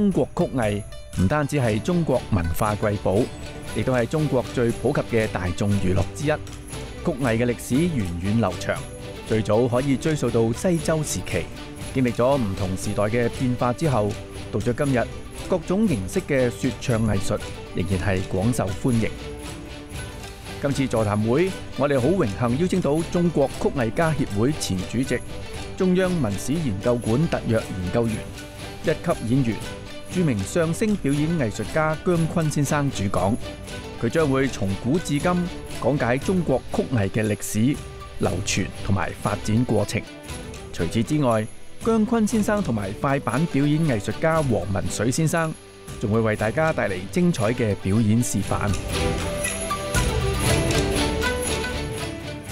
中国曲艺唔单止系中国文化瑰宝，亦都系中国最普及嘅大众娱乐之一。曲艺嘅历史源远流长，最早可以追溯到西周时期。经历咗唔同时代嘅变化之后，到咗今日，各种形式嘅说唱艺术仍然系广受欢迎。今次座谈会，我哋好荣幸邀请到中国曲艺家协会前主席、中央文史研究馆特约研究员、一级演员。著名相声表演艺术家姜昆先生主讲，佢将会从古至今讲解中国曲艺嘅历史流传同埋发展过程。除此之外，姜昆先生同埋快板表演艺术家黄文水先生，仲会为大家带嚟精彩嘅表演示范。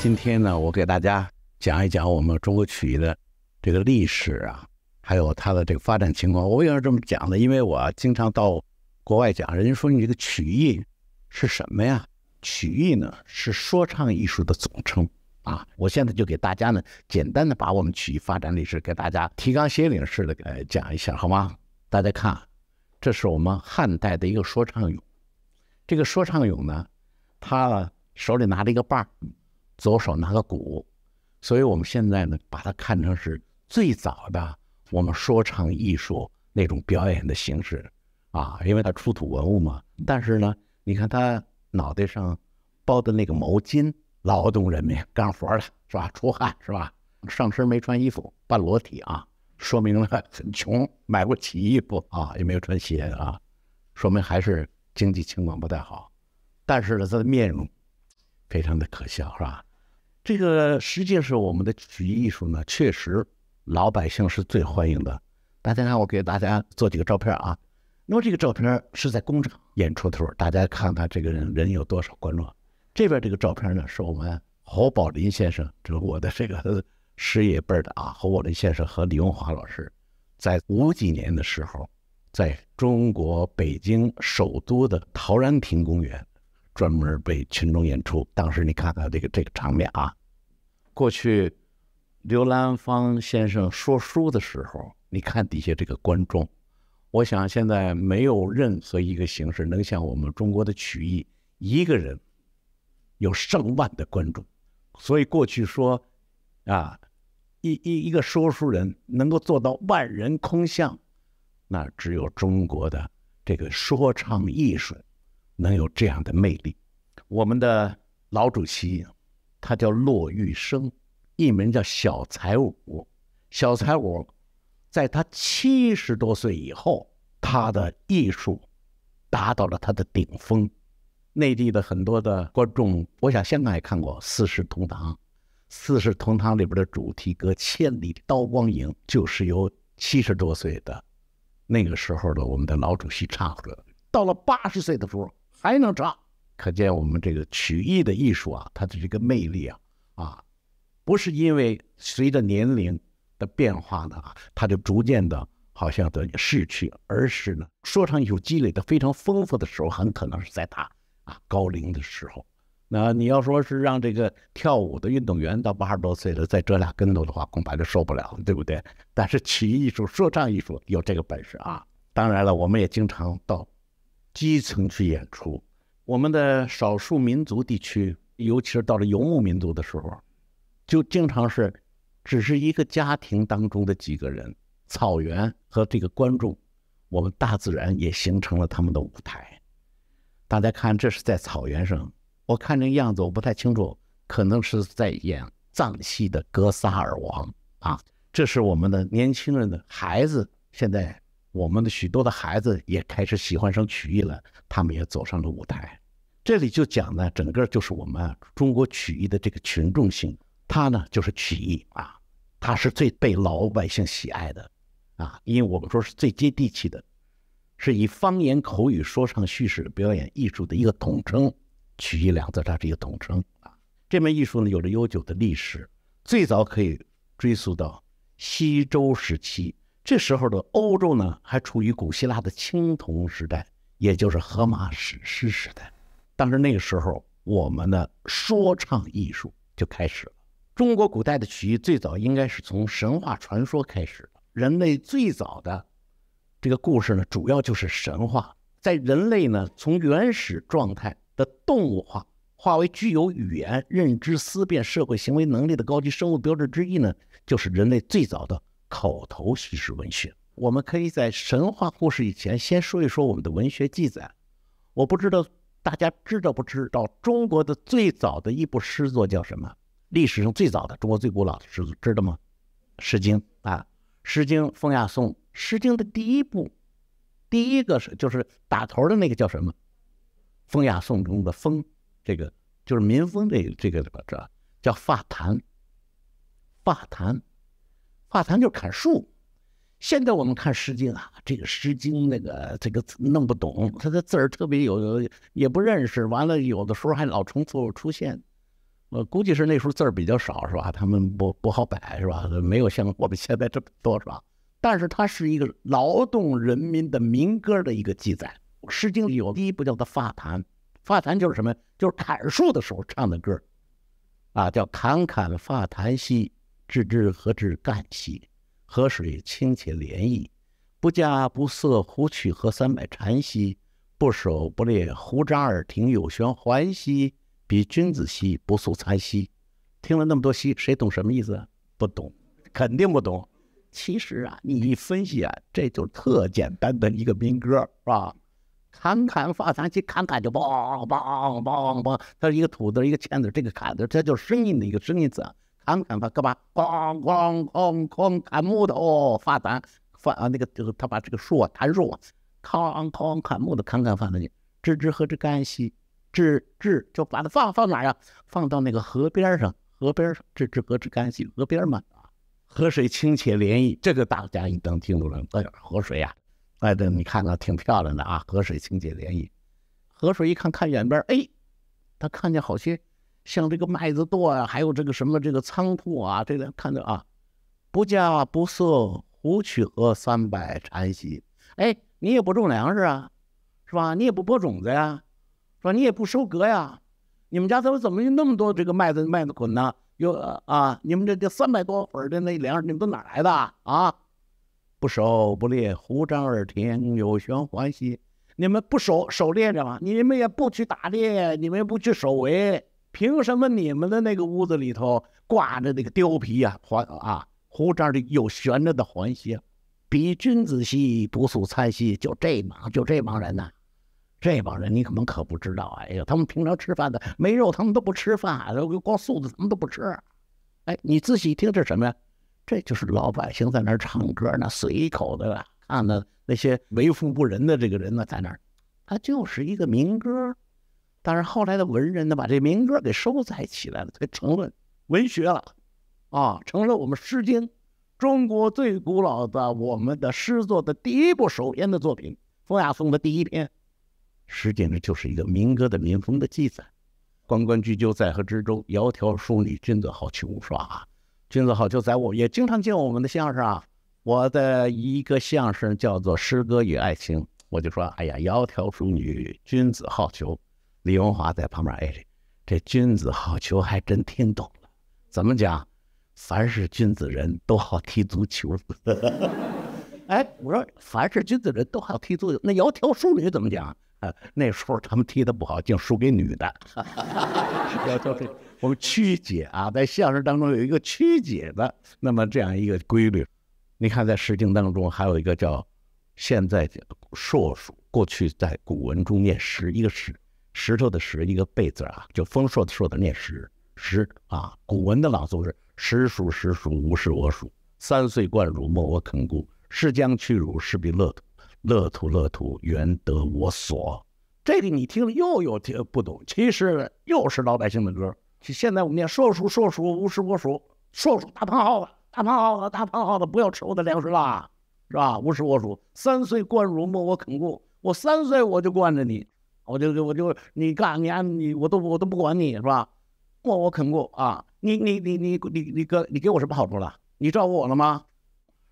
今天呢，我给大家讲一讲我们中国曲艺的这个历史啊。还有它的这个发展情况，我为什么这么讲呢？因为我经常到国外讲，人家说你这个曲艺是什么呀？曲艺呢是说唱艺术的总称啊。我现在就给大家呢，简单的把我们曲艺发展历史给大家提纲挈领式的呃讲一下，好吗？大家看，这是我们汉代的一个说唱俑，这个说唱俑呢，他手里拿着一个棒，左手拿个鼓，所以我们现在呢把它看成是最早的。我们说唱艺术那种表演的形式，啊，因为它出土文物嘛。但是呢，你看他脑袋上包的那个毛巾，劳动人民干活了是吧？出汗是吧？上身没穿衣服，半裸体啊，说明了很穷，买不起衣服啊，也没有穿鞋啊，说明还是经济情况不太好。但是呢，他的面容非常的可笑是吧？这个实际上是我们的曲艺艺术呢，确实。老百姓是最欢迎的，大家看，我给大家做几个照片啊。那么这个照片是在工厂演出的时候，大家看看这个人人有多少观众。这边这个照片呢，是我们侯宝林先生，就是我的这个师爷辈的啊，侯宝林先生和李荣华老师，在五几年的时候，在中国北京首都的陶然亭公园，专门被群众演出。当时你看看这个这个场面啊，过去。刘兰芳先生说书的时候，你看底下这个观众。我想现在没有任何一个形式能像我们中国的曲艺，一个人有上万的观众。所以过去说，啊，一一一个说书人能够做到万人空巷，那只有中国的这个说唱艺术能有这样的魅力。我们的老主席，他叫骆玉笙。一名叫小才武，小才武，在他七十多岁以后，他的艺术达到了他的顶峰。内地的很多的观众，我想香港也看过《四世同堂》。《四世同堂》里边的主题歌《千里刀光影》就是由七十多岁的那个时候的我们的老主席唱的。到了八十岁的时候还能唱，可见我们这个曲艺的艺术啊，它的这个魅力啊，啊。不是因为随着年龄的变化呢，它就逐渐的好像得逝去，而是呢，说唱艺术积累的非常丰富的时候，很可能是在他啊高龄的时候。那你要说是让这个跳舞的运动员到八十多岁了再折俩跟头的话，恐怕就受不了，对不对？但是曲艺艺术、说唱艺术有这个本事啊。当然了，我们也经常到基层去演出，我们的少数民族地区，尤其是到了游牧民族的时候。就经常是，只是一个家庭当中的几个人，草原和这个观众，我们大自然也形成了他们的舞台。大家看，这是在草原上，我看这个样子我不太清楚，可能是在演藏戏的格萨尔王啊。这是我们的年轻人的孩子，现在我们的许多的孩子也开始喜欢上曲艺了，他们也走上了舞台。这里就讲呢，整个就是我们中国曲艺的这个群众性。它呢就是曲艺啊，它是最被老百姓喜爱的啊，因为我们说是最接地气的，是以方言口语说唱叙事表演艺术的一个统称，曲艺两字它是一个统称啊。这门艺术呢有着悠久的历史，最早可以追溯到西周时期。这时候的欧洲呢还处于古希腊的青铜时代，也就是荷马史诗时代。但是那个时候，我们的说唱艺术就开始了。中国古代的曲艺最早应该是从神话传说开始的。人类最早的这个故事呢，主要就是神话。在人类呢，从原始状态的动物化，化为具有语言、认知、思辨、社会行为能力的高级生物标志之一呢，就是人类最早的口头叙事文学。我们可以在神话故事以前先说一说我们的文学记载。我不知道大家知道不知道，中国的最早的一部诗作叫什么？历史上最早的中国最古老的诗，知道吗？《诗经》啊，《诗经》风雅颂，《诗经》的第一部，第一个是就是打头的那个叫什么？风雅颂中的“风”，这个就是民风这这个这叫发坛，发坛，发坛就是砍树。现在我们看《诗经》啊，这个《诗经》那个这个弄不懂，它的字儿特别有，也不认识。完了，有的时候还老重复出现。我估计是那时候字儿比较少，是吧？他们不不好摆，是吧？没有像我们现在这么多，是吧？但是它是一个劳动人民的民歌的一个记载，《诗经》里有第一部叫做《发檀》，发檀就是什么？就是砍树的时候唱的歌，啊，叫“砍砍发檀兮，置之河之干兮。河水清且涟漪，不加不涩，胡取禾三百禅兮？不狩不猎，胡瞻尔庭有悬环兮？”比君子兮，不素餐兮。听了那么多兮，谁懂什么意思啊？不懂，肯定不懂。其实啊，你一分析啊，这就是特简单的一个民歌，是吧？侃侃发檀兮，侃侃就梆梆梆梆。它是一个土字，一个欠字，这个砍字，它就是声音的一个声音字。侃侃发干嘛？梆梆梆梆砍木头，发檀发啊那个就是他把这个树啊砍树，康砍砍木头，砍砍发檀兮，知之何之干兮。治治就把它放放哪儿呀？放到那个河边上，河边上治治河治干系，河边嘛啊，河水清且涟漪，这个大家一当听懂了。哎，河水呀，哎这你看到挺漂亮的啊，河水清且涟漪。河水一看看远边，哎，他看见好些像这个麦子垛呀，还有这个什么这个仓库啊，这个看着啊，不稼不穑，胡取禾三百禅席？哎，你也不种粮食啊，是吧？你也不播种子呀？说你也不收割呀？你们家怎么怎么有那么多这个麦子麦子捆呢？有啊，你们这这三百多捆的那粮，你们都哪来的啊？不守不猎，胡张耳听有悬环兮。你们不守守猎着吗？你们也不去打猎，你们也不去守围，凭什么你们的那个屋子里头挂着那个貂皮呀？环啊，胡张的有悬着的环兮。比君子兮，不素餐兮。就这帮就这帮人呢。这帮人你可能可不知道啊！哎呦，他们平常吃饭的没肉，他们都不吃饭，光素的他们都不吃。哎，你仔细一听这什么呀？这就是老百姓在那儿唱歌呢，随口的。看的那些为富不仁的这个人呢，在那儿，他就是一个民歌。但是后来的文人呢，把这民歌给收载起来了，他成了文学了。啊，成了我们《诗经》，中国最古老的我们的诗作的第一部首篇的作品，《风雅颂》的第一篇。实际上就是一个民歌的民风的记载，“关关雎鸠在河之洲，窈窕淑女，君子好逑。”说啊，“君子好逑”，在我也经常见我们的相声啊。我的一个相声叫做《诗歌与爱情》，我就说：“哎呀，窈窕淑女，君子好逑。”李文华在旁边哎，这“君子好逑”还真听懂了。怎么讲？凡是君子人都好踢足球。哎，我说，凡是君子人都好踢足球，那窈窕淑女怎么讲？啊，那时候他们踢得不好，竟输给女的。要交给我们曲解啊，在相声当中有一个曲解的，那么这样一个规律。你看，在诗经》当中还有一个叫“现在硕鼠”，过去在古文中念“石”，一个“石”，石头的“石”，一个“贝”字啊，就丰硕的“硕”的念“石石”啊。古文的朗诵是“石鼠石鼠，吾视我鼠，三岁贯汝，莫我肯顾。是将去汝，势必乐土。”乐土乐土，原得我所。这个你听了又有听不懂，其实又是老百姓的歌。现在我们念《硕鼠硕鼠，无食我鼠》。硕鼠，大胖耗子，大胖耗子，大胖耗子，不要吃我的粮食啦，是吧？无食我鼠，三岁贯汝，莫我肯顾。我三岁我就惯着你，我就我就你干你啊你我都我都不管你是吧？莫我肯顾啊！你你你你你你哥，你给我什么好处了？你照顾我了吗？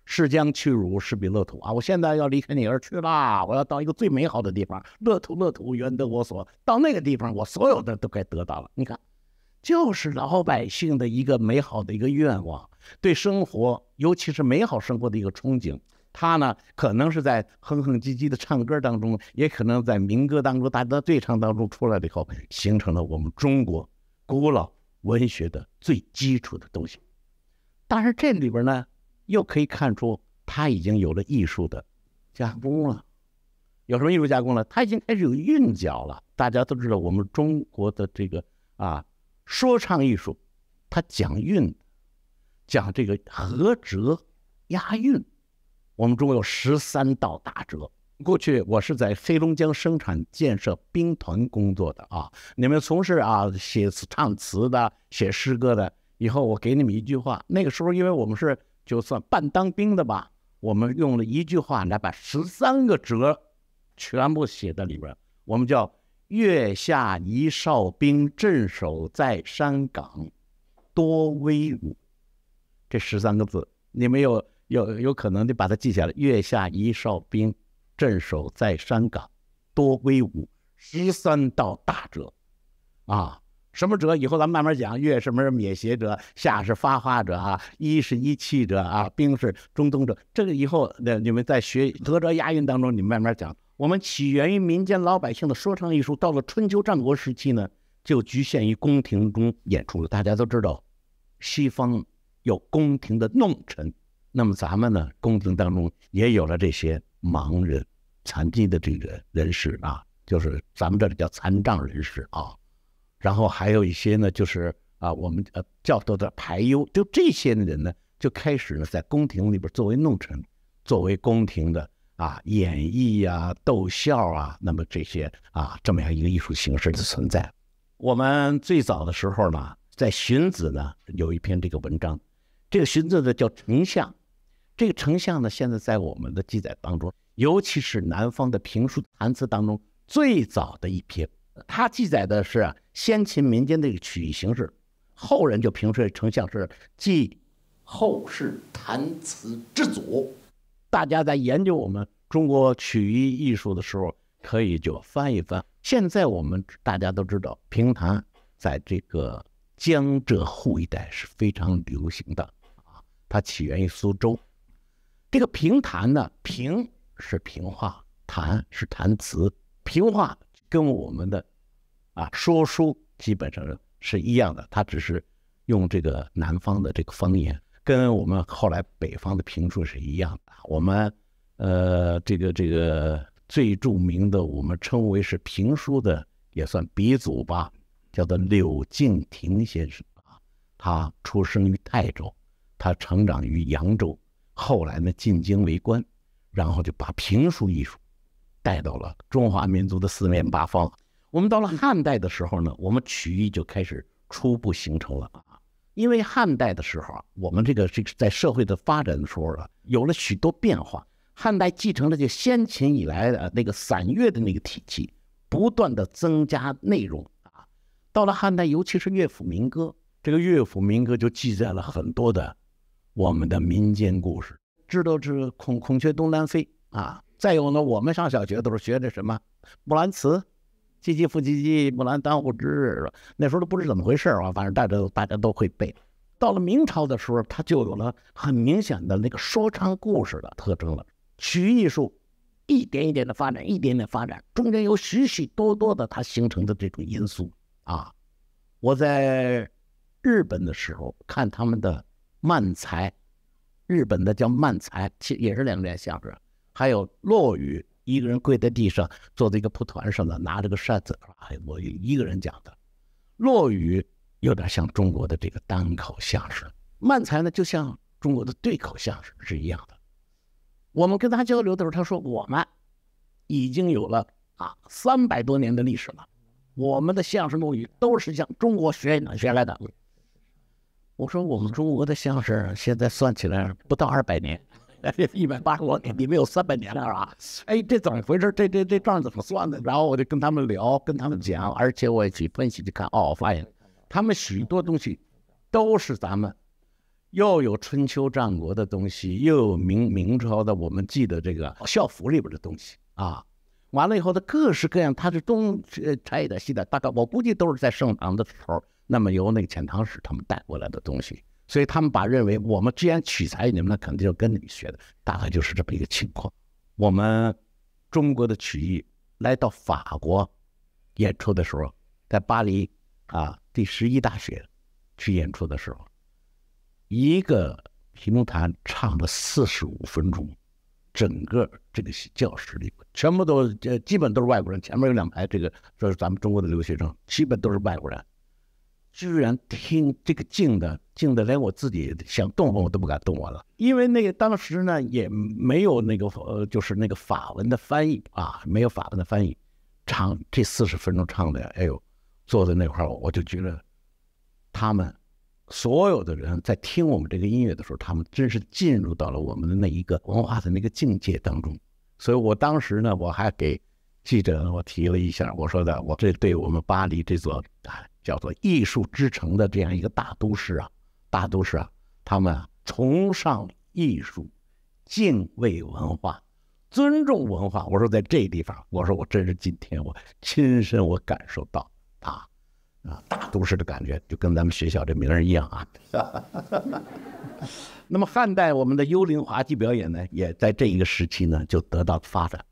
是将去辱，是必乐土啊！我现在要离开你而去啦，我要到一个最美好的地方，乐土乐土，原得我所。到那个地方，我所有的都该得到了。你看，就是老百姓的一个美好的一个愿望，对生活，尤其是美好生活的一个憧憬。他呢，可能是在哼哼唧唧的唱歌当中，也可能在民歌当中、大家对唱当中出来了以后，形成了我们中国古老文学的最基础的东西。当然，这里边呢。又可以看出，他已经有了艺术的加工了。有什么艺术加工了？他已经开始有韵脚了。大家都知道，我们中国的这个啊，说唱艺术，它讲韵，讲这个合辙押韵。我们中国有十三道大辙。过去我是在黑龙江生产建设兵团工作的啊。你们从事啊写词、唱词的、写诗歌的，以后我给你们一句话。那个时候，因为我们是就算半当兵的吧，我们用了一句话来把十三个折全部写在里边，我们叫“月下一哨兵镇守在山岗，多威武”。这十三个字，你们有有有可能得把它记下来。“月下一哨兵镇守在山岗，多威武”，十三道大折啊。什么者？以后咱们慢慢讲。月是么是免鞋者，下是发花者啊，一是一气者啊，兵是中东者。这个以后，那你们在学合辙押韵当中，你们慢慢讲。我们起源于民间老百姓的说唱艺术，到了春秋战国时期呢，就局限于宫廷中演出了。大家都知道，西方有宫廷的弄臣，那么咱们呢，宫廷当中也有了这些盲人、残疾的这个人士啊，就是咱们这里叫残障人士啊。然后还有一些呢，就是啊，我们呃较多的排忧，就这些人呢，就开始呢在宫廷里边作为弄臣，作为宫廷的啊演绎啊逗笑啊，那么这些啊这么样一个艺术形式的存在。我们最早的时候呢，在荀子呢有一篇这个文章，这个荀子呢叫《丞相》，这个《丞相》呢现在在我们的记载当中，尤其是南方的评书谈词当中，最早的一篇。它记载的是先秦民间的一个曲艺形式，后人就评说成像是继后世弹词之祖。大家在研究我们中国曲艺艺术的时候，可以就翻一翻。现在我们大家都知道评弹，在这个江浙沪一带是非常流行的啊，它起源于苏州。这个评弹呢，评是评话，弹是弹词，评话。跟我们的啊说书基本上是一样的，他只是用这个南方的这个方言，跟我们后来北方的评书是一样的。我们呃这个这个最著名的我们称为是评书的也算鼻祖吧，叫做柳敬亭先生啊。他出生于泰州，他成长于扬州，后来呢进京为官，然后就把评书艺术。带到了中华民族的四面八方。我们到了汉代的时候呢，我们曲艺就开始初步形成了啊。因为汉代的时候啊，我们这个这个在社会的发展的时候啊，有了许多变化。汉代继承了这先秦以来的那个散乐的那个体系，不断的增加内容啊。到了汉代，尤其是乐府民歌，这个乐府民歌就记载了很多的我们的民间故事，知道这孔孔雀东南飞》啊。再有呢，我们上小学的时候学的什么《木兰辞》，唧唧复唧唧，木兰当户织。那时候都不知道怎么回事啊，反正大家都大家都会背。到了明朝的时候，它就有了很明显的那个说唱故事的特征了。曲艺术一点一点的发展，一点点发展，中间有许许多多的它形成的这种因素啊。我在日本的时候看他们的漫才，日本的叫漫才，其实也是两个相声。还有骆雨，一个人跪在地上，坐在一个蒲团上呢，拿着个扇子。哎，我一个人讲的。骆雨有点像中国的这个单口相声，慢才呢就像中国的对口相声是一样的。我们跟他交流的时候，他说我们已经有了啊三百多年的历史了。我们的相声、骆语都是向中国学学来的。我说我们中国的相声现在算起来不到二百年。一百八十多年，你们有三百年了啊！哎，这怎么回事？这这这账怎么算的？然后我就跟他们聊，跟他们讲，而且我也去分析去看。哦，发现他们许多东西都是咱们又有春秋战国的东西，又有明明朝的。我们记得这个校服里边的东西啊，完了以后，他各式各样，他是东呃拆的西的，大概我估计都是在盛唐的时候，那么由那个遣唐使他们带过来的东西。所以他们把认为我们既然取材你们，那肯定要跟你学的，大概就是这么一个情况。我们中国的曲艺来到法国演出的时候，在巴黎啊第十一大学去演出的时候，一个评弹唱了四十五分钟，整个这个教室里全部都呃基本都是外国人，前面有两排这个这是咱们中国的留学生，基本都是外国人。居然听这个静的，静的连我自己想动我都不敢动我了，因为那个当时呢也没有那个呃，就是那个法文的翻译啊，没有法文的翻译，唱这四十分钟唱的，哎呦，坐在那块儿我就觉得，他们所有的人在听我们这个音乐的时候，他们真是进入到了我们的那一个文化的那个境界当中，所以我当时呢我还给记者我提了一下，我说的我这对我们巴黎这座。叫做艺术之城的这样一个大都市啊，大都市啊，他们啊崇尚艺术，敬畏文化，尊重文化。我说在这地方，我说我真是今天我亲身我感受到啊，啊大都市的感觉就跟咱们学校这名儿一样啊。那么汉代我们的幽灵滑稽表演呢，也在这一个时期呢就得到发展。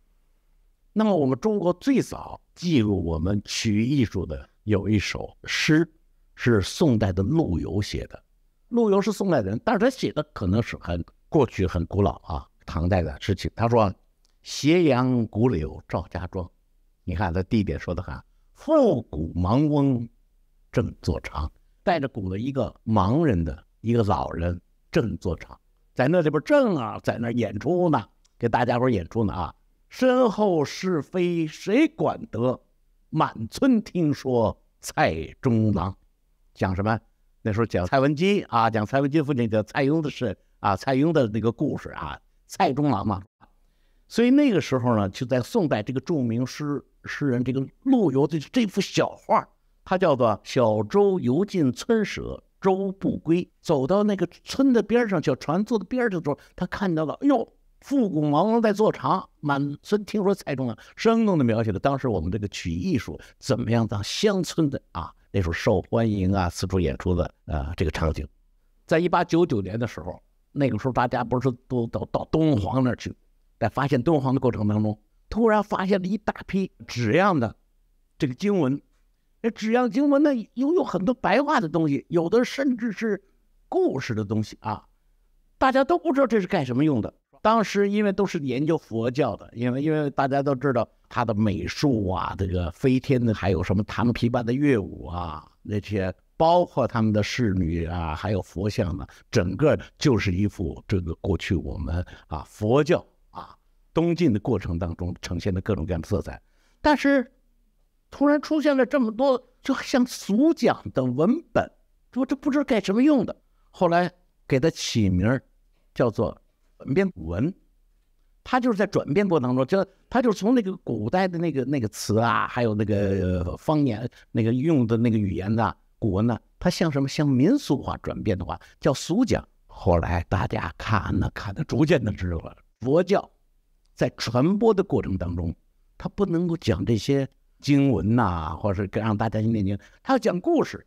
那么我们中国最早记录我们曲艺艺术的。有一首诗是宋代的陆游写的，陆游是宋代人，但是他写的可能是很过去很古老啊，唐代的事情。他说：“斜阳古柳赵家庄，你看他地点说的很。复古盲翁正坐长，带着鼓的一个盲人的一个老人正坐长，在那里边正啊，在那演出呢，给大家伙演出呢啊。身后是非谁管得？”满村听说蔡中郎，讲什么？那时候讲蔡文姬啊，讲蔡文姬父亲叫蔡邕的事啊，蔡邕的那个故事啊，蔡中郎嘛。所以那个时候呢，就在宋代这个著名诗诗人这个陆游的这幅小画，他叫做《小舟游进村舍舟不归》，走到那个村的边上，小船坐到边上的时候，他看到了哎哟。复古朦胧在做茶，满村听说蔡中啊，生动的描写了当时我们这个曲艺术怎么样当乡村的啊，那时候受欢迎啊，四处演出的啊这个场景。在一八九九年的时候，那个时候大家不是都到到敦煌那儿去，在发现敦煌的过程当中，突然发现了一大批纸样的这个经文，那纸样经文呢，又有很多白话的东西，有的甚至是故事的东西啊，大家都不知道这是干什么用的。当时因为都是研究佛教的，因为因为大家都知道他的美术啊，这个飞天的，还有什么弹琵琶的乐舞啊，那些包括他们的侍女啊，还有佛像呢，整个就是一幅这个过去我们啊佛教啊东晋的过程当中呈现的各种各样的色彩。但是，突然出现了这么多，就像俗讲的文本，我这不知道干什么用的。后来给他起名叫做。转变古文，他就是在转变过程当中，就他就从那个古代的那个那个词啊，还有那个方言那个用的那个语言呢，古文呢，它向什么向民俗化转变的话，叫俗讲。后来大家看呢，看的逐渐的知道了佛教在传播的过程当中，他不能够讲这些经文呐，或者是让大家去念经，他要讲故事。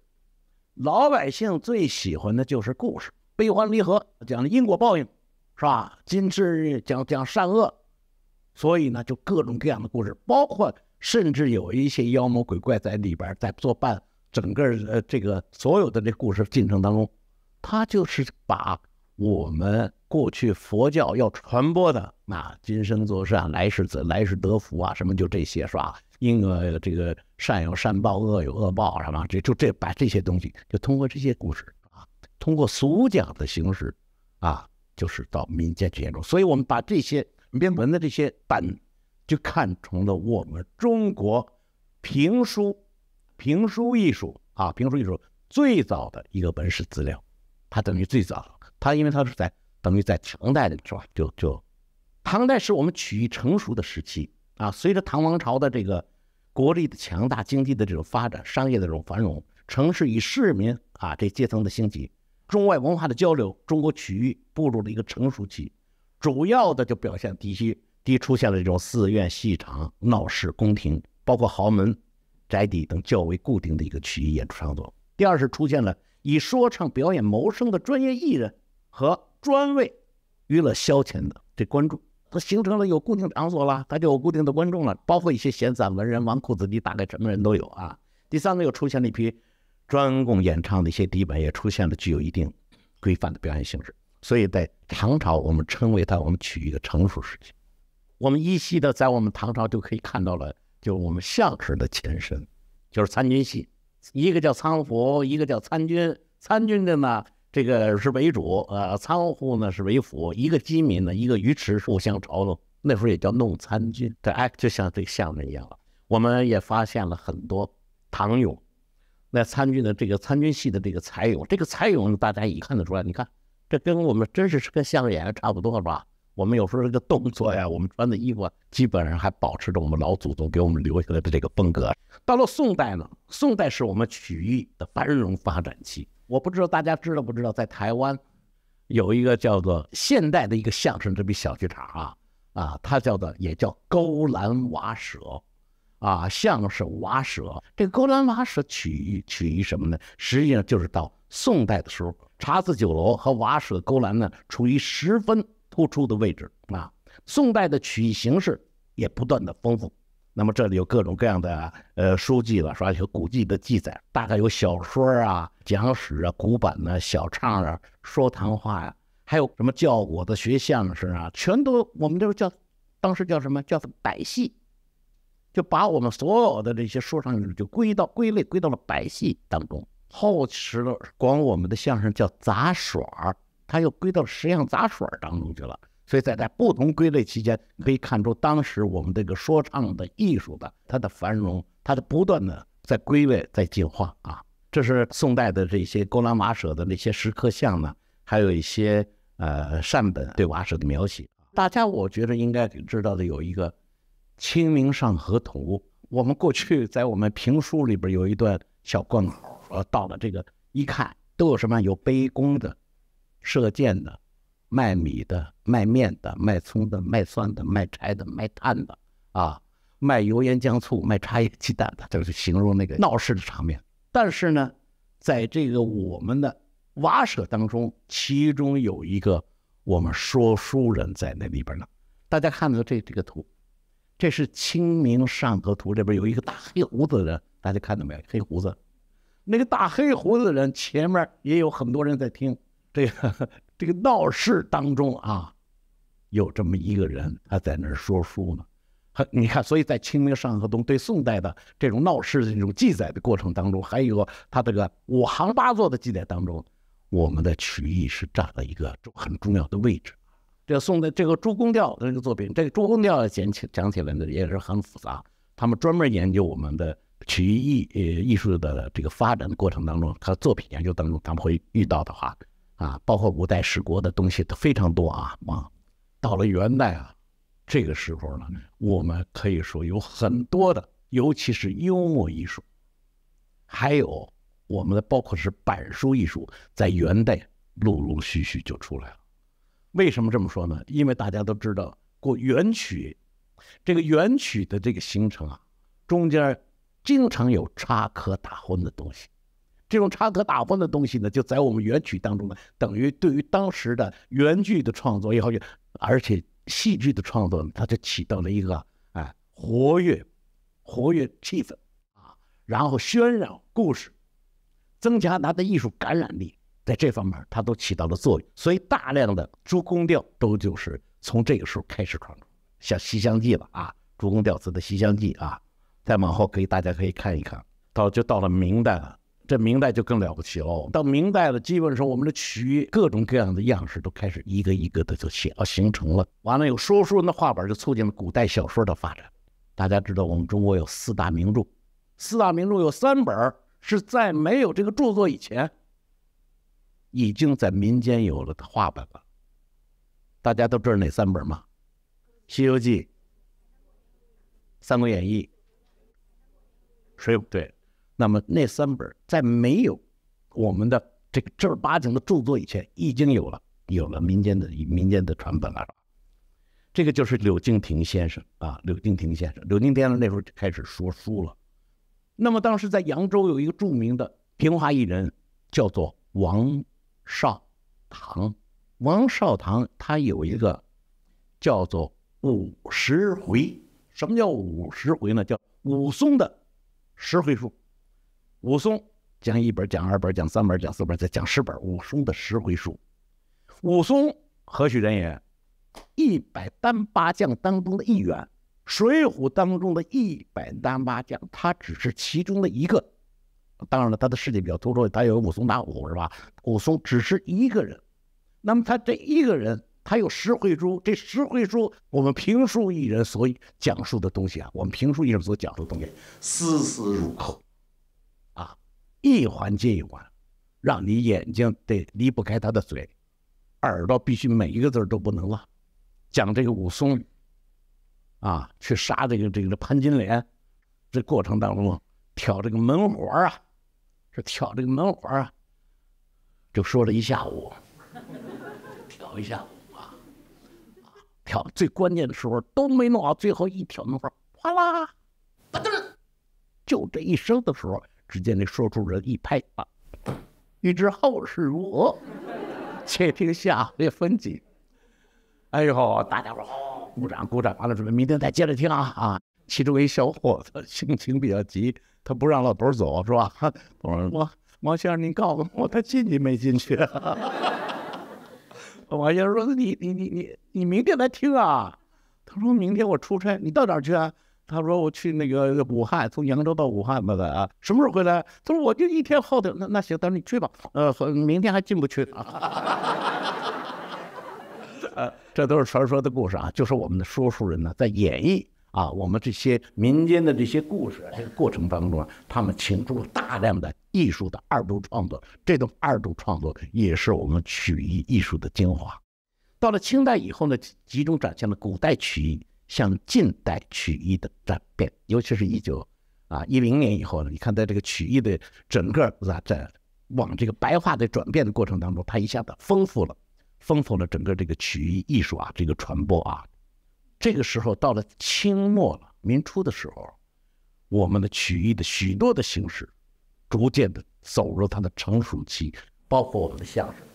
老百姓最喜欢的就是故事，悲欢离合，讲因果报应。是吧？今世讲讲善恶，所以呢，就各种各样的故事，包括甚至有一些妖魔鬼怪在里边在作伴。整个呃，这个所有的这故事进程当中，他就是把我们过去佛教要传播的啊，今生做善，来世子，来世得福啊，什么就这些，是吧？因呃这个善有善报，恶有恶报，是吧？这就这把这些东西，就通过这些故事啊，通过俗讲的形式啊。就是到民间去研究，所以我们把这些文的这些本，就看成了我们中国评书、评书艺术啊，评书艺术最早的一个文史资料。它等于最早，它因为它是在等于在唐代的时候就就唐代是我们曲艺成熟的时期啊。随着唐王朝的这个国力的强大、经济的这种发展、商业的这种繁荣、城市与市民啊这阶层的兴起。中外文化的交流，中国曲艺步入了一个成熟期，主要的就表现第一，第出现了这种寺院戏场、闹市、宫廷，包括豪门宅邸等较为固定的一个曲艺演出场所。第二是出现了以说唱表演谋生的专业艺人和专为娱乐消遣的这观众，它形成了有固定场所了，它就有固定的观众了，包括一些闲散文人、纨绔子弟，大概什么人都有啊。第三个又出现了一批。专供演唱的一些底本也出现了，具有一定规范的表演形式。所以在唐朝，我们称为它我们曲艺的成熟时期。我们依稀的在我们唐朝就可以看到了，就是我们相声的前身，就是参军戏。一个叫仓府，一个叫参军。参军的呢，这个是为主，呃，仓户呢是为辅。一个饥民呢，一个鱼池互相嘲弄。那时候也叫弄参军。对，哎，就像这个相声一样了。我们也发现了很多唐俑。在参军的这个参军系的这个才勇，这个才勇大家也看得出来。你看，这跟我们真是是跟相声演员差不多是吧？我们有时候这个动作呀，我们穿的衣服啊，基本上还保持着我们老祖宗给我们留下来的这个风格。到了宋代呢，宋代是我们曲艺的繁荣发展期。我不知道大家知道不知道，在台湾有一个叫做现代的一个相声，这比小剧场啊啊，它叫做也叫勾栏瓦舍。啊，相声瓦舍，这个勾栏瓦舍取取于什么呢？实际上就是到宋代的时候，茶肆酒楼和瓦舍勾栏呢，处于十分突出的位置啊。宋代的曲艺形式也不断的丰富。那么这里有各种各样的呃书籍了，是吧？有古籍的记载，大概有小说啊、讲史啊、古板啊、小唱啊、说谈话呀，还有什么教我的学相声啊，全都我们就是叫当时叫什么？叫做百戏。就把我们所有的这些说唱艺术就归到归类归到了白戏当中。后了，管我们的相声叫杂耍，它又归到十样杂耍当中去了。所以，在在不同归类期间，可以看出当时我们这个说唱的艺术的它的繁荣，它的不断的在归位、在进化啊。这是宋代的这些勾栏瓦舍的那些石刻像呢，还有一些呃善本对瓦舍的描写。大家我觉得应该知道的有一个。清明上河图，我们过去在我们评书里边有一段小贯口，到了这个一看都有什么？有背弓的，射箭的，卖米的，卖面的，卖葱的，卖蒜的，卖柴的，卖炭的，啊，卖油盐酱醋，卖茶叶鸡蛋的，就是形容那个闹市的场面。但是呢，在这个我们的瓦舍当中，其中有一个我们说书人在那里边呢。大家看到这这个图。这是《清明上河图》这边有一个大黑胡子的人，大家看到没有？黑胡子，那个大黑胡子的人前面也有很多人在听。这个 这个闹市当中啊，有这么一个人，他在那儿说书呢。你看，所以在《清明上河图》对宋代的这种闹市的这种记载的过程当中，还有他这个五行八作的记载当中，我们的曲艺是占了一个重很重要的位置。这宋的这个朱公调的这个作品，这个朱公调讲起讲起来呢也是很复杂。他们专门研究我们的曲艺呃艺术的这个发展的过程当中，和作品研究当中，他们会遇到的话，啊，包括五代十国的东西都非常多啊啊。到了元代啊，这个时候呢，我们可以说有很多的，尤其是幽默艺术，还有我们的包括是板书艺术，在元代陆陆续续就出来了。为什么这么说呢？因为大家都知道，过元曲，这个元曲的这个形成啊，中间经常有插科打诨的东西。这种插科打诨的东西呢，就在我们元曲当中呢，等于对于当时的原剧的创作以后，而且戏剧的创作呢，它就起到了一个哎活跃、活跃气氛啊，然后渲染故事，增加它的艺术感染力。在这方面，它都起到了作用，所以大量的诸公调都就是从这个时候开始创作，像《西厢记》了啊，诸公调词的《西厢记》啊，再往后可以大家可以看一看到就到了明代了，这明代就更了不起了，到明代了，基本上我们的曲各种各样的样式都开始一个一个的就啊形成了，完了有说书人的话本就促进了古代小说的发展。大家知道我们中国有四大名著，四大名著有三本是在没有这个著作以前。已经在民间有了画本了，大家都知道哪三本吗？《西游记》、《三国演义》、《水浒》对。那么那三本在没有我们的这个正儿八经的著作以前，已经有了有了民间的民间的传本了。这个就是柳敬亭先生啊，柳敬亭先生，柳敬亭先生那时候就开始说书了。那么当时在扬州有一个著名的平话艺人，叫做王。少唐，王少唐他有一个叫做五十回。什么叫五十回呢？叫武松的十回书。武松讲一本，讲二本，讲三本，讲四本，再讲十本。武松的十回书。武松何许人也？一百单八将当中的一员。水浒当中的一百单八将，他只是其中的一个。当然了，他的事迹比较突出，他有武松打虎，是吧？武松只是一个人，那么他这一个人，他有十回书。这十回书，我们评书艺人所讲述的东西啊，我们评书艺人所讲述的东西，丝丝入扣，啊，一环接一环，让你眼睛得离不开他的嘴，耳朵必须每一个字都不能落。讲这个武松，啊，去杀这个这个潘金莲，这过程当中挑这个门活啊。这挑这个门环啊，就说了一下午，挑一下午啊，挑最关键的时候都没弄好，最后一挑门环，哗啦，就这一声的时候，只见那说书人一拍啊，欲知后事如何，且听下回分解。哎呦，大家伙儿，鼓掌鼓掌，完了准备明天再接着听啊啊！其中一小伙子性情比较急。他不让老头走是吧？我说王王先生，您告诉我他进去没进去？王先生说：“你你你你你明天来听啊。”他说明天我出差，你到哪儿去啊？他说：“我去那个武汉，从扬州到武汉吧的啊。”什么时候回来？他说：“我就一天后的。”那那行，他说你去吧。呃，明天还进不去呢。呃，这都是传说的故事啊，就是我们的说书人呢在演绎。啊，我们这些民间的这些故事，这个过程当中啊，他们倾注了大量的艺术的二度创作，这种二度创作也是我们曲艺艺术的精华。到了清代以后呢，集中展现了古代曲艺向近代曲艺的转变，尤其是一九啊一零年以后呢，你看在这个曲艺的整个啊在往这个白话的转变的过程当中，它一下子丰富了，丰富了整个这个曲艺艺术啊这个传播啊。这个时候到了清末了，民初的时候，我们的曲艺的许多的形式，逐渐的走入它的成熟期，包括我们的相声。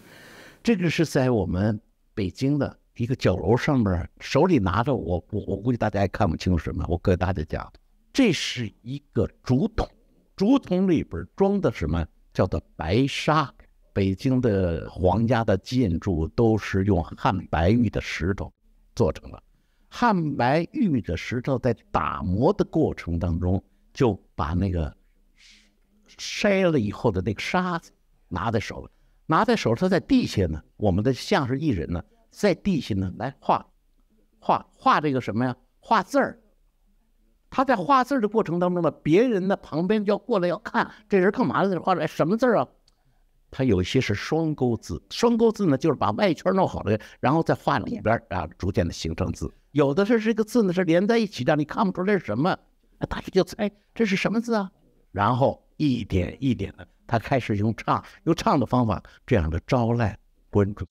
这个是在我们北京的一个角楼上面，手里拿着我我我估计大家也看不清什么，我给大家讲，这是一个竹筒，竹筒里边装的什么叫做白沙。北京的皇家的建筑都是用汉白玉的石头做成了。汉白玉的石头在打磨的过程当中，就把那个筛了以后的那个沙子拿在手，拿在手，他在地下呢。我们的相声艺人呢，在地下呢，来画，画画这个什么呀？画字儿。他在画字的过程当中呢，别人的旁边就要过来要看这人干嘛呢？在画什么字儿啊？它有一些是双钩字，双钩字呢，就是把外圈弄好了，然后再画里边啊，逐渐的形成字。有的是这个字呢是连在一起的，你看不出来是什么，大家就猜这是什么字啊？然后一点一点的，他开始用唱用唱的方法，这样的招揽观众。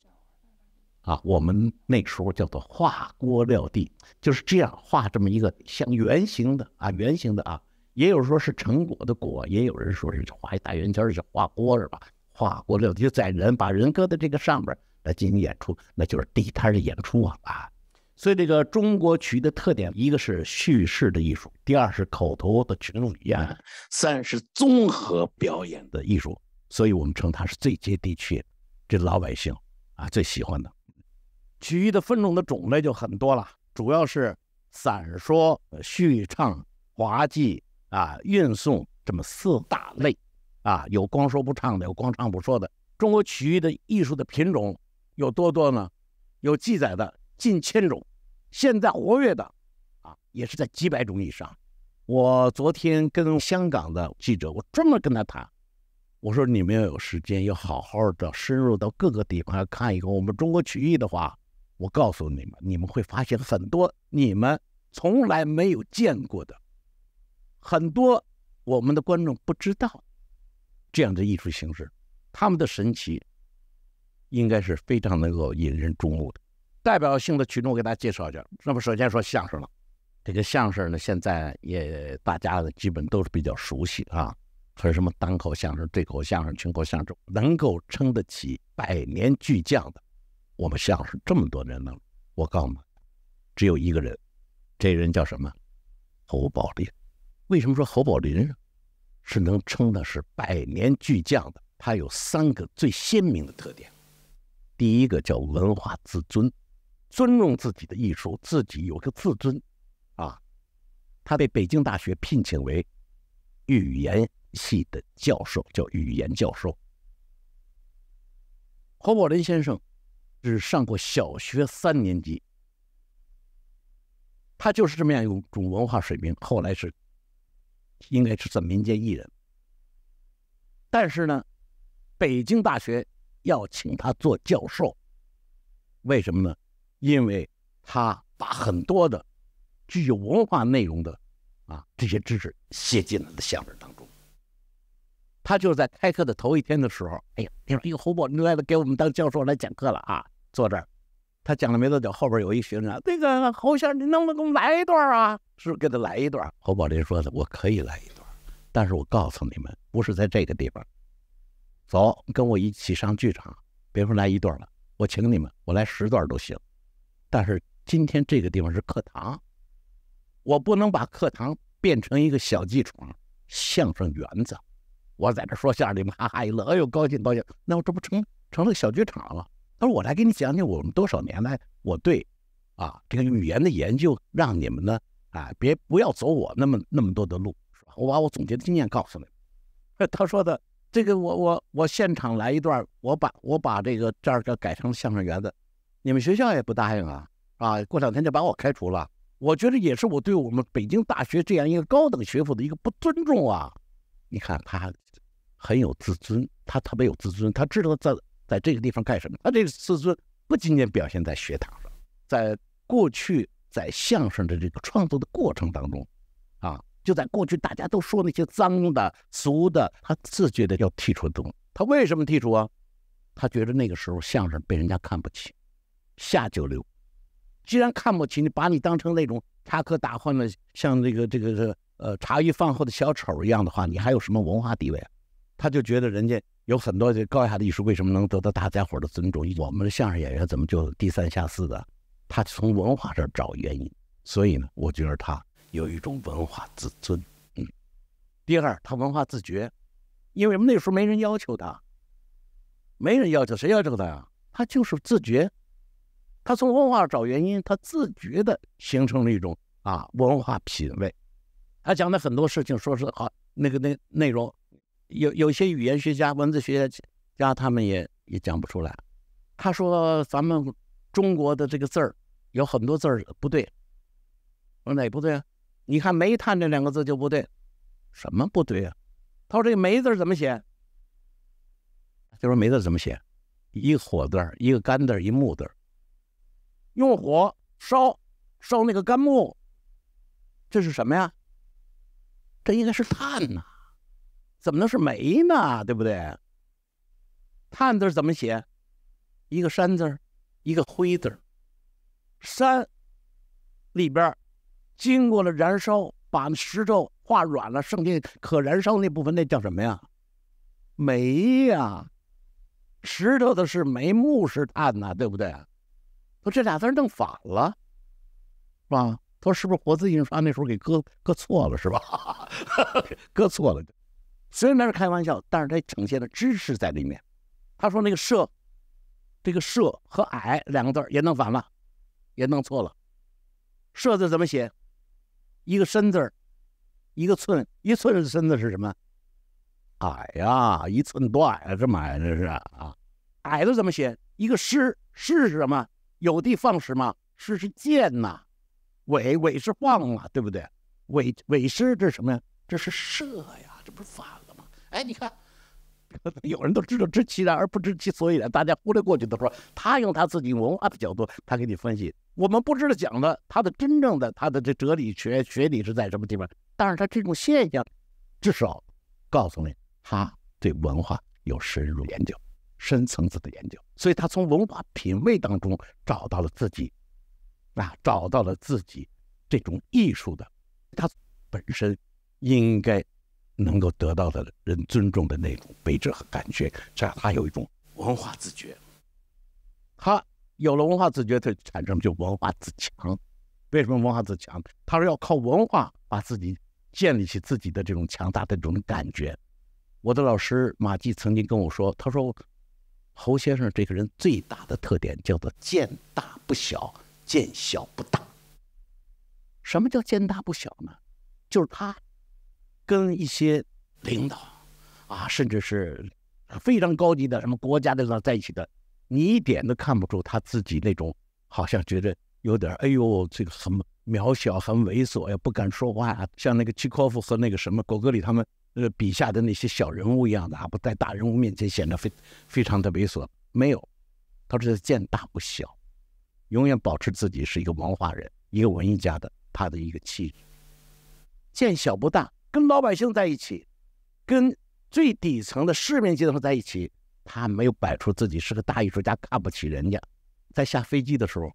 啊，我们那时候叫做画锅撂地，就是这样画这么一个像圆形的啊，圆形的啊，也有说是成果的果，也有人说是画一大圆圈是叫画锅是吧？话或者就载人，把人搁在这个上边来进行演出，那就是地摊的演出啊！所以这个中国曲艺的特点，一个是叙事的艺术，第二是口头的群众语言，三是综合表演的艺术。所以我们称它是最接地气，这老百姓啊最喜欢的曲艺的分种的种类就很多了，主要是散说、叙唱、滑稽啊、运送这么四大类。啊，有光说不唱的，有光唱不说的。中国曲艺的艺术的品种有多多呢？有记载的近千种，现在活跃的啊也是在几百种以上。我昨天跟香港的记者，我专门跟他谈，我说你们要有时间，要好好的深入到各个地方，看一看我们中国曲艺的话，我告诉你们，你们会发现很多你们从来没有见过的，很多我们的观众不知道。这样的艺术形式，他们的神奇应该是非常能够引人注目的。代表性的群众，我给大家介绍一下。那么首先说相声了，这个相声呢，现在也大家基本都是比较熟悉啊，分什么单口相声、对口相声、群口相声，能够撑得起百年巨匠的，我们相声这么多人呢，我告诉你们，只有一个人，这人叫什么？侯宝林。为什么说侯宝林？是能称的是百年巨匠的，他有三个最鲜明的特点。第一个叫文化自尊，尊重自己的艺术，自己有个自尊。啊，他被北京大学聘请为语言系的教授，叫语言教授。侯宝林先生只上过小学三年级，他就是这么样一种文化水平。后来是。应该是算民间艺人，但是呢，北京大学要请他做教授，为什么呢？因为他把很多的具有文化内容的啊这些知识写进了的相声当中。他就是在开课的头一天的时候，哎呀，你说哎呦侯伯，你来了给我们当教授来讲课了啊，坐这儿。他讲了没多久，后边有一学生这那个侯先生，你能不能给我们来一段啊？”是给他来一段。侯宝林说的：“我可以来一段，但是我告诉你们，不是在这个地方。走，跟我一起上剧场，别说来一段了，我请你们，我来十段都行。但是今天这个地方是课堂，我不能把课堂变成一个小剧场、相声园子。我在这说相声，你们哈哈一乐，哎呦高兴高兴。那我这不成成了个小剧场了？”他说：“我来给你讲讲我们多少年来我对，啊，这个语言的研究，让你们呢，啊，别不要走我那么那么多的路，我把我总结的经验告诉你们。”他说的这个，我我我现场来一段，我把我把这个这儿给改成相声园子，你们学校也不答应啊，啊，过两天就把我开除了。我觉得也是我对我们北京大学这样一个高等学府的一个不尊重啊。你看他很有自尊，他特别有自尊，他知道在。在这个地方干什么？他这个自尊不仅仅表现在学堂上，在过去在相声的这个创作的过程当中，啊，就在过去大家都说那些脏的、俗的，他自觉的要剔除的东西。他为什么剔除啊？他觉得那个时候相声被人家看不起，下九流。既然看不起，你把你当成那种插科打诨的，像那个这个呃茶余饭后的小丑一样的话，你还有什么文化地位啊？他就觉得人家。有很多这高雅的艺术为什么能得到大家伙的尊重？我们的相声演员怎么就低三下四的？他从文化这找原因，所以呢，我觉得他有一种文化自尊。嗯，第二，他文化自觉，因为那时候没人要求他，没人要求谁要求他呀？他就是自觉，他从文化找原因，他自觉的形成了一种啊文化品味。他讲的很多事情，说是好那个那内容。有有些语言学家、文字学家，他们也也讲不出来。他说：“咱们中国的这个字儿，有很多字儿不对。”我说：“哪不对啊？你看‘煤炭’这两个字就不对，什么不对啊？”他说：“这个‘煤’字怎么写？”就说：“‘煤’字怎么写？一个火字儿，一个干字儿，一木字儿，用火烧烧那个干木，这是什么呀？这应该是碳呐。”怎么能是煤呢？对不对？炭字怎么写？一个山字，一个灰字。山里边经过了燃烧，把那石头化软了，剩下可燃烧那部分，那叫什么呀？煤呀！石头的是煤，木是炭呐，对不对？说这俩字弄反了，是吧？他说是不是活字印刷那时候给搁搁错了，是吧？搁错了。虽然他是开玩笑，但是他呈现的知识在里面。他说那个“社，这个“社和“矮”两个字也弄反了，也弄错了。“社字怎么写？一个“身”字一个“寸”一寸的身子是什么？矮呀，一寸多矮啊？这矮这是啊？“矮”字怎么写？一个“失”“失”是什么？有的放矢嘛？“失”是箭呐？“尾”“尾”是放嘛？对不对？“尾”“尾”诗，这是什么呀？这是“射呀？这不是反？了？哎，你看，有人都知道知其然而不知其所以然，大家忽略过去都说他用他自己文化的角度，他给你分析。我们不知道讲的他的真正的他的这哲理学学理是在什么地方？但是他这种现象，至少告诉你，他对文化有深入研究、深层次的研究，所以他从文化品味当中找到了自己，啊，找到了自己这种艺术的，他本身应该。能够得到的人尊重的那种位置和感觉，这样他有一种文化自觉。他有了文化自觉，他产生就文化自强。为什么文化自强？他说要靠文化把自己建立起自己的这种强大的这种感觉。我的老师马季曾经跟我说，他说侯先生这个人最大的特点叫做见大不小，见小不大。什么叫见大不小呢？就是他。跟一些领导啊，甚至是非常高级的什么国家的人在一起的，你一点都看不出他自己那种好像觉得有点哎呦，这个很渺小、很猥琐呀，不敢说话，像那个契科夫和那个什么果戈里他们呃笔下的那些小人物一样的啊，不在大人物面前显得非非常的猥琐。没有，他是见大不小，永远保持自己是一个文化人、一个文艺家的他的一个气质，见小不大。跟老百姓在一起，跟最底层的市民阶层在一起，他没有摆出自己是个大艺术家看不起人家。在下飞机的时候，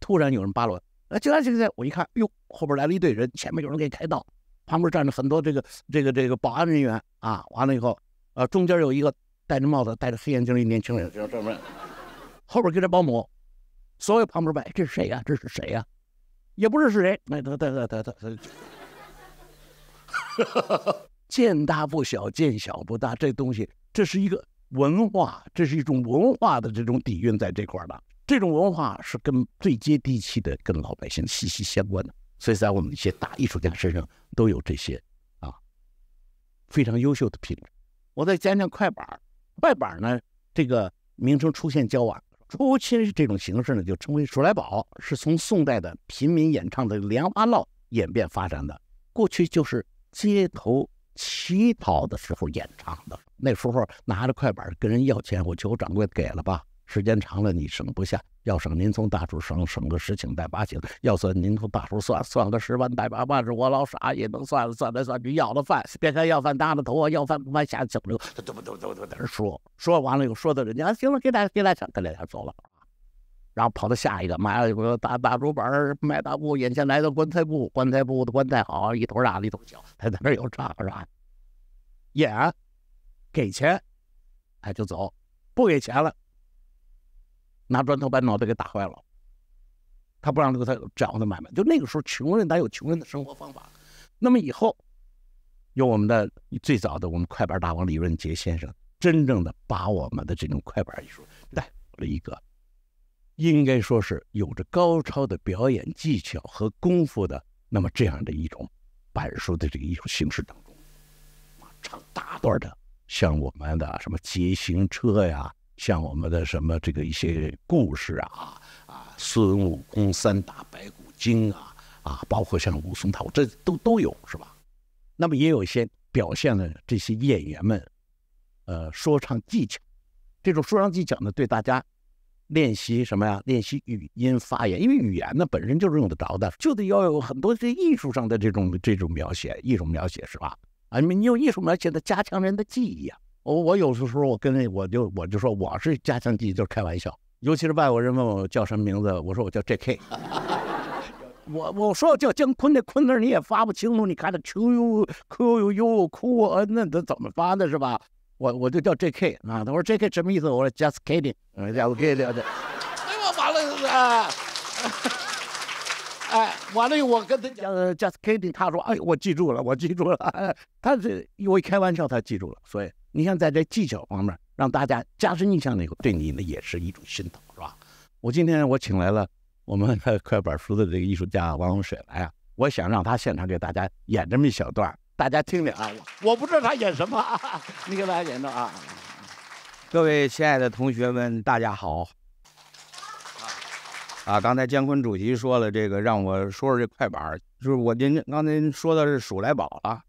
突然有人扒拉，哎，进来进来，我一看，哟，后边来了一队人，前面有人给开道，旁边站着很多这个这个这个保安人员啊，完了以后，呃，中间有一个戴着帽子、戴着黑眼镜的一年轻人，就这么，后边跟着保姆，所有旁边问，这是谁呀？这是谁呀？也不知是谁，那他他他他他。见大不小，见小不大，这东西，这是一个文化，这是一种文化的这种底蕴在这块儿的。这种文化是跟最接地气的，跟老百姓息息相关的。所以在我们一些大艺术家身上都有这些，啊，非常优秀的品质。我再讲讲快板儿，快板儿呢，这个名称出现较晚，初期这种形式呢就称为鼠来宝，是从宋代的平民演唱的莲花落演变发展的。过去就是。街头乞讨的时候演唱的，那时候拿着快板跟人要钱，我求掌柜给了吧。时间长了你省不下，要省您从大处省，省个十顷带八顷；要算您从大处算，算个十万带八万。是我老傻也能算了，算来算去要了饭。别看要饭耷着头啊，要饭不怕瞎整着。他嘟嘟嘟嘟在那说，说完了又说到人家，行了，给点，给点钱，跟点家走了。然后跑到下一个，买个大大竹板儿卖大布，眼前来到棺材布，棺材布的棺材好，一头大一头小，他在那儿有唱是吧？演，给钱，哎就走，不给钱了，拿砖头把脑袋给打坏了，他不让这个他这样的买卖。就那个时候，穷人他有穷人的生活方法。那么以后，有我们的最早的我们快板大王李润杰先生，真正的把我们的这种快板艺术带了一个。应该说是有着高超的表演技巧和功夫的，那么这样的一种板书的这个艺术形式当中，唱大段的，像我们的什么《劫行车》呀，像我们的什么这个一些故事啊啊，孙悟空三打白骨精啊啊，包括像武松套这都都有是吧？那么也有一些表现了这些演员们，呃，说唱技巧，这种说唱技巧呢，对大家。练习什么呀？练习语音发言，因为语言呢本身就是用得着的，就得要有很多这艺术上的这种这种描写，艺术描写是吧？啊，你你有艺术描写，的加强人的记忆啊。我我有的时候我跟我就我就说我是加强记忆，就是开玩笑。尤其是外国人问我叫什么名字，我说我叫 J.K.，我我说我叫姜昆，那昆字你也发不清楚，你看那 q u q u u u 那都怎么发呢？是吧？我我就叫 J.K. 啊，他说 J.K. 什么意思？我说 Just kidding，kidding。哎呀，完了是哎，完了以后我跟他讲 Just kidding，他说哎，我记住了，我记住了。他这我一开玩笑，他记住了。所以你像在这技巧方面，让大家加深印象以后，对你呢也是一种熏陶，是吧？我今天我请来了我们快板书的这个艺术家王洪水来啊，我想让他现场给大家演这么一小段大家听听啊，我我不知道他演什么，你给大家演的啊。各位亲爱的同学们，大家好。啊，刚才姜昆主席说了这个，让我说说这快板，就是我您刚才说的是《鼠来宝》了，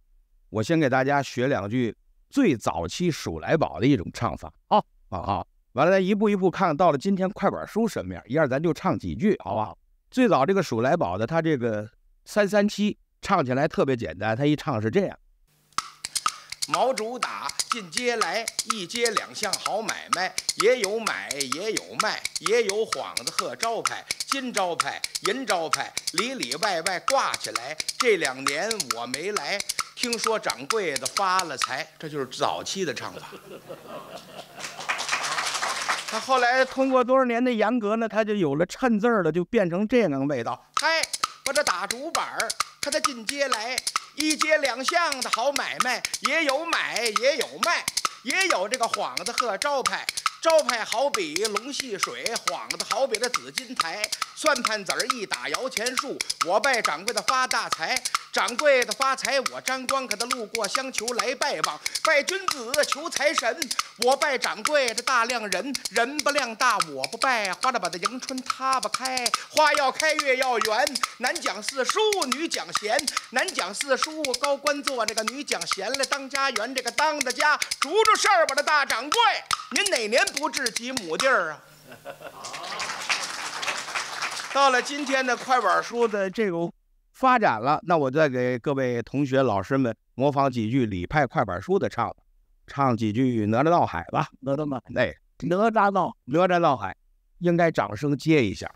我先给大家学两句最早期《鼠来宝》的一种唱法，好，好，完了，一步一步看到了今天快板书什么样。一样咱就唱几句，好不好？最早这个《鼠来宝》的，他这个三三七。唱起来特别简单，他一唱是这样：毛主打进街来，一街两巷好买卖，也有买也有卖，也有幌子和招牌，金招牌银招牌，里里外外挂起来。这两年我没来，听说掌柜的发了财。这就是早期的唱法。他后来通过多少年的严格呢？他就有了衬字了，就变成这样味道。嗨，我这打竹板儿。他他进街来，一街两巷的好买卖，也有买也有卖，也有这个幌子和招牌，招牌好比龙戏水，幌子好比那紫金台。算盘子儿一打摇钱树，我拜掌柜的发大财，掌柜的发财我沾光。可他路过相求来拜望，拜君子求财神，我拜掌柜这大量人，人不量大我不拜。花了把的迎春他不开，花要开月要圆，男讲四书女讲贤，男讲四书高官做这个，女讲贤来当家园这个当的家，主着事儿吧这大掌柜，您哪年不置几亩地儿啊？到了今天的快板书的这种发展了，那我再给各位同学老师们模仿几句李派快板书的唱，唱几句哪吒闹海吧，哪吒闹，哎，哪吒闹哪吒闹海，应该掌声接一下。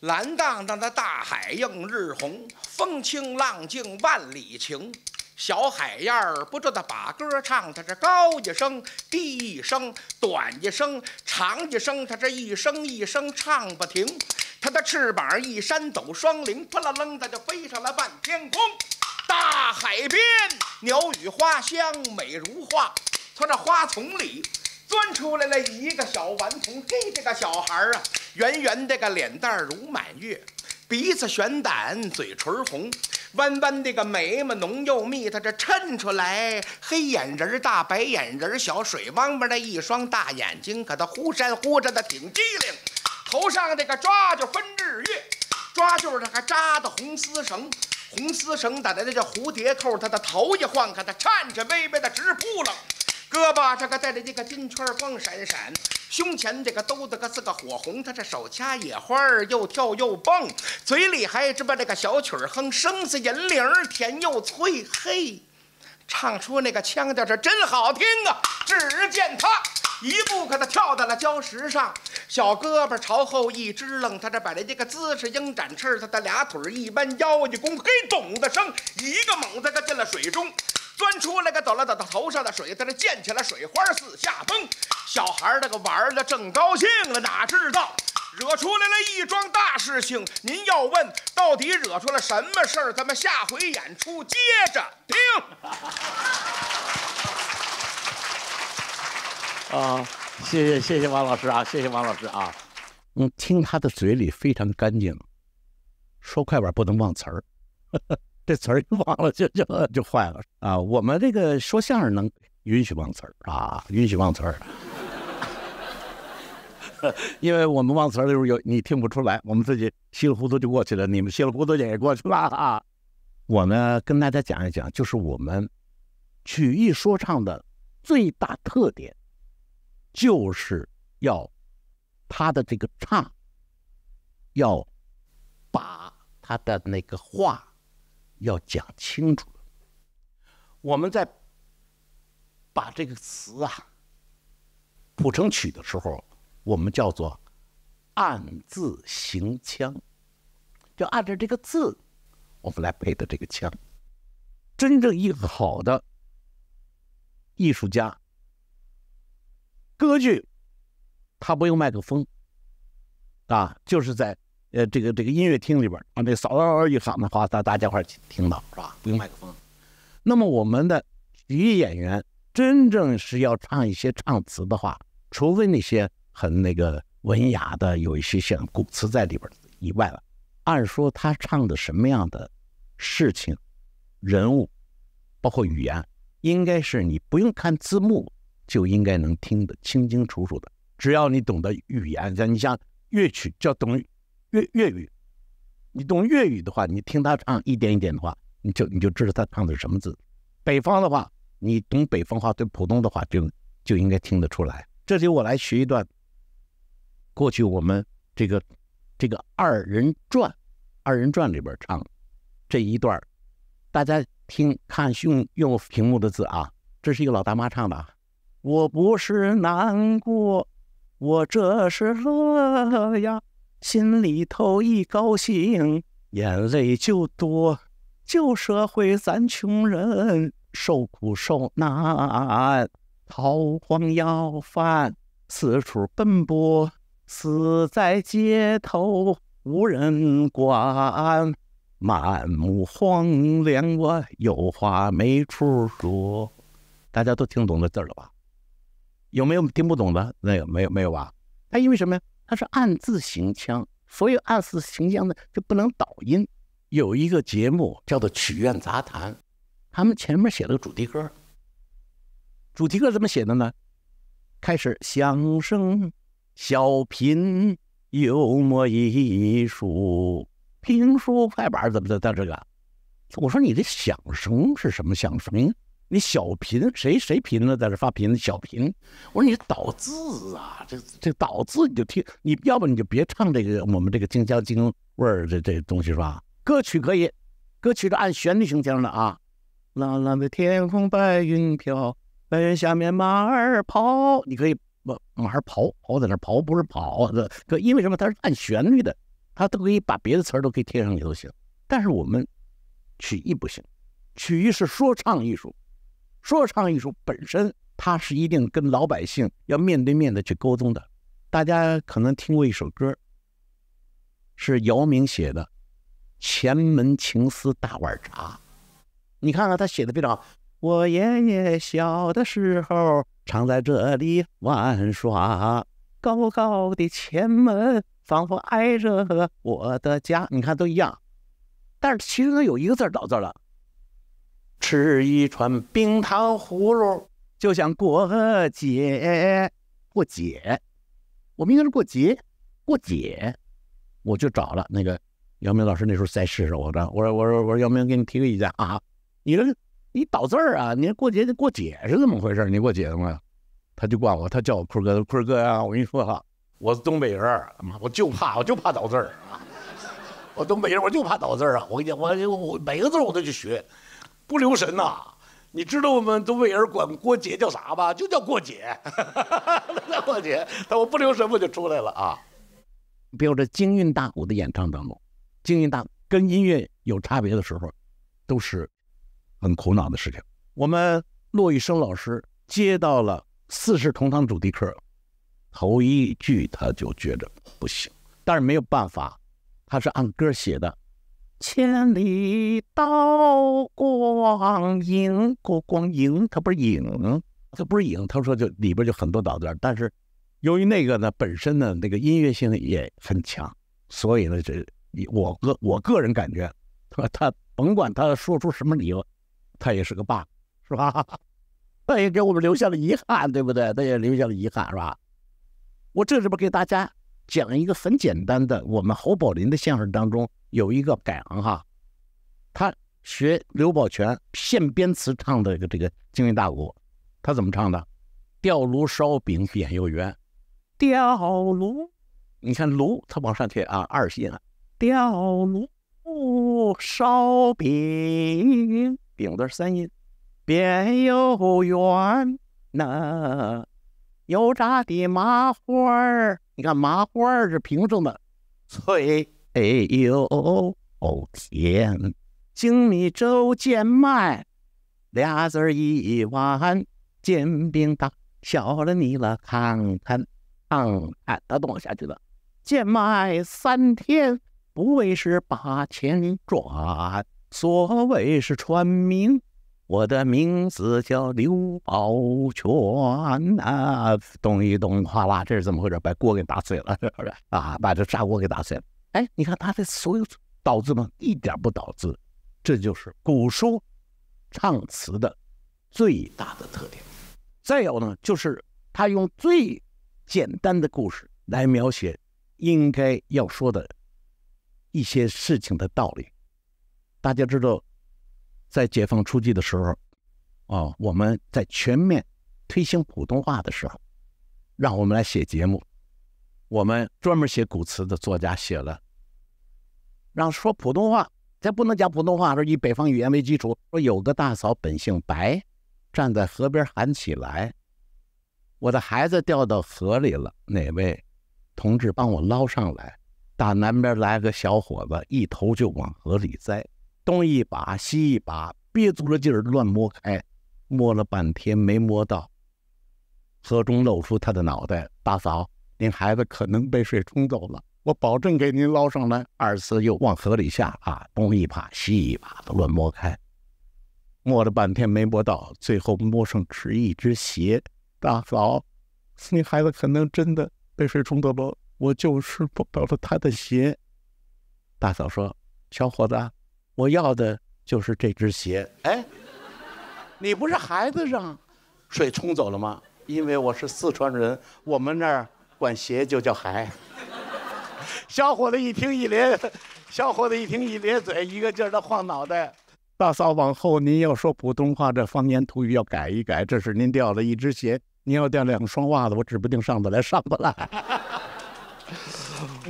蓝荡荡的大海映日红，风清浪静万里晴。小海燕儿不住的把歌唱它这高一声低一声短一声长一声，它这一声一声唱不停。它的翅膀一扇抖双翎，扑啦楞它就飞上了半天空。大海边，鸟语花香美如画，从这花丛里。钻出来了一个小顽童，这这个小孩儿啊，圆圆的个脸蛋儿如满月，鼻子悬胆，嘴唇红，弯弯的个眉毛浓又密，他这衬出来黑眼仁儿大，白眼仁儿小，水汪汪的一双大眼睛，可他忽闪忽着的挺机灵。头上这个抓阄分日月，抓阄上还扎的红丝绳，红丝绳打的那叫蝴蝶扣，他的头一晃，看他颤颤巍巍的直扑棱。胳膊这个戴着这个金圈儿光闪闪，胸前这个兜子可似个火红。他这手掐野花儿又跳又蹦，嘴里还这把这个小曲儿哼，声似银铃儿甜又脆。嘿，唱出那个腔调是真好听啊！只见他一步可他跳到了礁石上，小胳膊朝后一支棱，他这摆的这个姿势鹰展翅，他的俩腿一弯腰一弓，嘿，咚的声一个猛子他进了水中。钻出来个，抖了抖了，头上的水在那溅起来，水花四下蹦。小孩那个玩的正高兴了，哪知道惹出来了一桩大事情。您要问到底惹出了什么事儿，咱们下回演出接着听。啊，谢谢谢谢王老师啊，谢谢王老师啊。嗯，听他的嘴里非常干净，说快板不能忘词儿。这词儿忘了，就就就坏了啊！我们这个说相声能允许忘词儿啊，允许忘词儿，因为我们忘词儿的时候有你听不出来，我们自己稀里糊涂就过去了，你们稀里糊涂也过去了。啊！我呢，跟大家讲一讲，就是我们曲艺说唱的最大特点，就是要他的这个唱要把他的那个话。要讲清楚了，我们在把这个词啊谱成曲的时候，我们叫做按字行腔，就按照这个字，我们来配的这个腔。真正一个好的艺术家，歌剧他不用麦克风啊，就是在。呃，这个这个音乐厅里边啊，这扫扫一喊的话，大大家伙听听到是吧？不用麦克风。那么我们的曲艺演员真正是要唱一些唱词的话，除非那些很那个文雅的，有一些像古词在里边以外了。按说他唱的什么样的事情、人物，包括语言，应该是你不用看字幕就应该能听得清清楚楚的。只要你懂得语言，像你像乐曲就要懂。粤粤语，你懂粤语的话，你听他唱一点一点的话，你就你就知道他唱的是什么字。北方的话，你懂北方话，对普通的话就就应该听得出来。这里我来学一段。过去我们这个这个二人转，二人转里边唱这一段，大家听看用用屏幕的字啊，这是一个老大妈唱的。我不是难过，我这是乐呀。心里头一高兴，眼泪就多。旧社会咱穷人受苦受难，逃荒要饭，四处奔波，死在街头无人管，满目荒凉。我有话没处说，大家都听懂这字了吧？有没有听不懂的？那个没有没有吧？他因为什么呀？他是按字行腔，所有按字行腔呢就不能导音。有一个节目叫做《曲苑杂谈》，他们前面写了个主题歌。主题歌怎么写的呢？开始相声、小品、幽默艺术、评书、快板，怎么的？他这个，我说你这响声是什么响声？你小贫谁谁贫了，在这发贫？小贫，我说你倒字啊，这这倒字你就听，你要不你就别唱这个我们这个京腔京味儿这这东西是吧。歌曲可以，歌曲是按旋律形象的啊。蓝蓝的天空白云飘，白云下面马儿跑，你可以往马儿跑跑在那跑不是跑，可因为什么它是按旋律的，它都可以把别的词儿都可以贴上去都行。但是我们曲艺不行，曲艺是说唱艺术。说唱艺术本身，它是一定跟老百姓要面对面的去沟通的。大家可能听过一首歌，是姚明写的《前门情思大碗茶》。你看看他写的非常好。我爷爷小的时候常在这里玩耍，高高的前门仿佛挨着我的家。你看都一样，但是其中有一个字儿倒字了。吃一串冰糖葫芦，就想过节过节。我们应该是过节过节。我就找了那个姚明老师，那时候在世上，我说，我说我说我说姚明，给你提个意见啊，你这你倒字儿啊，你过节得过节是怎么回事？你过节解吗？他就管我，他叫我坤哥，坤哥呀。我跟你说，哈，我是东北人，妈，我就怕我就怕倒字儿啊。我东北人，我就怕倒字儿啊。我跟你讲，我我每个字我都去学。不留神呐，你知道我们都为人管过节叫啥吧？就叫过节，叫过节。但我不留神，我就出来了啊。比如这京韵大鼓的演唱当中，京韵大跟音乐有差别的时候，都是很苦恼的事情。我们骆玉笙老师接到了《四世同堂》主题课，头一句他就觉着不行，但是没有办法，他是按歌写的。千里刀光影，过光影，他不是影，他不是影。他说就里边就很多导段，但是，由于那个呢本身呢那个音乐性也很强，所以呢这我个我个人感觉，他甭管他说出什么理由，他也是个 bug，是吧？他也给我们留下了遗憾，对不对？他也留下了遗憾，是吧？我这里边给大家讲一个很简单的，我们侯宝林的相声当中。有一个改行哈，他学刘宝全现编词唱的这个这个京韵大鼓，他怎么唱的？吊炉烧饼扁又圆，吊炉，你看炉，他往上贴啊，二声啊，吊炉烧饼，饼字三音，扁又圆，那油炸的麻花儿，你看麻花儿是平整的，脆。哎呦哦天！精米粥贱卖，俩字儿一碗。煎饼铛小了你了，看看。嗯，看，他动下去了。贱卖三天，不为是把钱赚，所谓是传名。我的名字叫刘宝全啊！咚一咚，哗啦，这是怎么回事？把锅给打碎了是不是？啊，把这砂锅给打碎了。哎，你看他的所有导致吗？一点不导致，这就是古书唱词的最大的特点。再有呢，就是他用最简单的故事来描写应该要说的一些事情的道理。大家知道，在解放初期的时候，啊，我们在全面推行普通话的时候，让我们来写节目，我们专门写古词的作家写了。让说普通话，咱不能讲普通话，说以北方语言为基础。说有个大嫂本姓白，站在河边喊起来：“我的孩子掉到河里了，哪位同志帮我捞上来？”打南边来个小伙子，一头就往河里栽，东一把西一把，憋足了劲儿乱摸开，摸了半天没摸到。河中露出他的脑袋，大嫂，您孩子可能被水冲走了。我保证给您捞上来。二次又往河里下啊，东一把西一把的乱摸，开摸了半天没摸到，最后摸上只一只鞋。大嫂，你孩子可能真的被水冲走了，我就是抱到了他的鞋。大嫂说：“小伙子，我要的就是这只鞋。”哎，你不是孩子上水冲走了吗？因为我是四川人，我们那儿管鞋就叫鞋。小伙子一听一咧，小伙子一听一咧嘴，一个劲儿的晃脑袋。大嫂，往后您要说普通话，这方言土语要改一改。这是您掉了一只鞋，您要掉两双袜子，我指不定上得来上不来。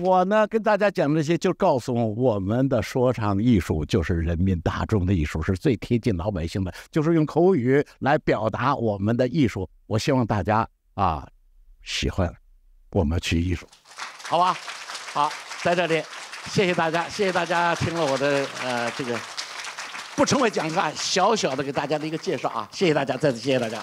我呢，跟大家讲这些，就告诉我们的说唱艺术就是人民大众的艺术，是最贴近老百姓的，就是用口语来表达我们的艺术。我希望大家啊，喜欢我们去艺术，好吧？好，在这里，谢谢大家，谢谢大家听了我的呃这个不成为讲啊，小小的给大家的一个介绍啊，谢谢大家，再次谢谢大家。